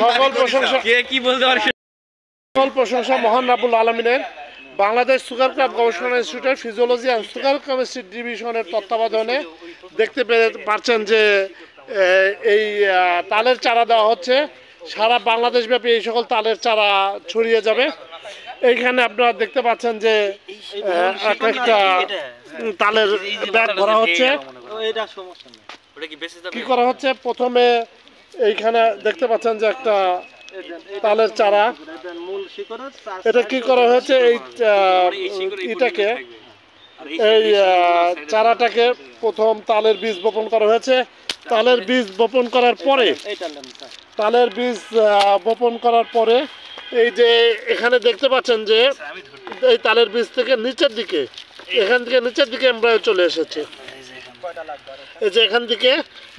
সকল প্রশংসা কে কি বলতে পারে সকল প্রশংসা মহান রাবুল আলমিনের বাংলাদেশ সুগার ক্রাব গবেষণা ইনস্টিটিউটের ফিজিওলজি অ্যান্ড সুগার কেমিস্ট্রি ডিভিশনের তত্ত্বাবধানে দেখতে পেরে পারছেন যে এই তালের চারা দেওয়া হচ্ছে সারা বাংলাদেশ ব্যাপী এই সকল তালের চারা ছড়িয়ে যাবে এইখানে আপনারা দেখতে পাচ্ছেন যে এক একটা তালের ব্যাগ ভরা হচ্ছে কি করা হচ্ছে প্রথমে এইখানে দেখতে পাচ্ছেন যে একটা তালের চারা এটা কি করা হয়েছে এই এটাকে এই চারাটাকে প্রথম তালের বীজ বপন করা হয়েছে তালের বীজ বপন করার পরে তালের বীজ বপন করার পরে এই যে এখানে দেখতে পাচ্ছেন যে এই তালের বীজ থেকে নিচের দিকে এখান থেকে নিচের দিকে এমব্রায় চলে এসেছে এই যে এখান থেকে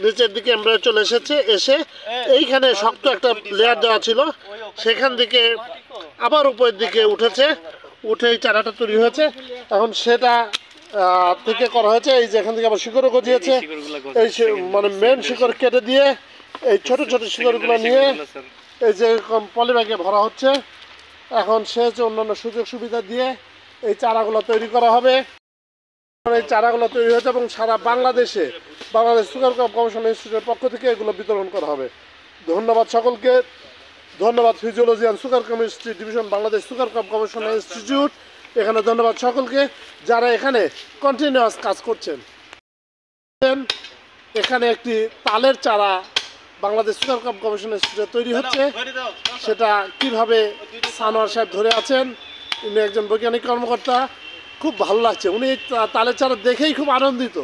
নিচের দিকে আমরা চলে এসেছে এসে হ্যাঁ, এইখানে শক্ত একটা লেয়ার দেওয়া ছিল সেখান থেকে আবার উপরের দিকে উঠেছে উঠে এই চারাটা তৈরি হয়েছে এখন সেটা থেকে করা হয়েছে এই যে এখান থেকে আবার শিকড়ও গজিয়েছে এই মানে মেন শিকড় কেটে দিয়ে এই ছোট ছোট শিকড়গুলো নিয়ে এই যে পলিব্যাগে ভরা হচ্ছে এখন সে অন্যান্য সুযোগ সুবিধা দিয়ে এই চারাগুলো তৈরি করা হবে এই মানে চারাগুলো তৈরি হয়েছে এবং সারা বাংলাদেশে বাংলাদেশ সুগার ক্রপ গবেষণা ইনস্টিটিউটের পক্ষ থেকে এগুলো বিতরণ করা হবে ধন্যবাদ সকলকে ধন্যবাদ physiology and sugar chemistry division Bangladesh sugar crop গবেষণা ইনস্টিটিউট এখানে ধন্যবাদ সকলকে যারা এখানে কন্টিনিউয়াস কাজ করছেন এখানে একটি তালের চারা বাংলাদেশ সুগার ক্রপ গবেষণা ইনস্টিটিউটে তৈরি হচ্ছে সেটা কিভাবে সানোয়ার সাহেব ধরে আছেন ইনি একজন বৈজ্ঞানিক কর্মকর্তা খুব ভালো লাগছে উনি তালের চারা দেখেই খুব আনন্দিত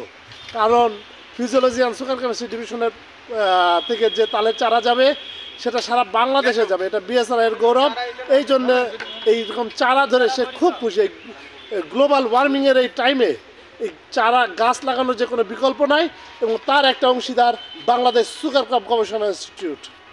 কারণ ফিজিওলজি অ্যান্ড সুগার কেমিস্ট্রি ডিভিশনের থেকে যে তালের চারা যাবে সেটা সারা বাংলাদেশে যাবে এটা বিএসআরআইয়ের গৌরব এই জন্য এইরকম চারা ধরে সে খুব খুশি গ্লোবাল ওয়ার্মিংয়ের এই টাইমে এই চারা গাছ লাগানোর যে কোনো বিকল্প নাই এবং তার একটা অংশীদার বাংলাদেশ সুগার ক্রপ গবেষণা ইনস্টিটিউট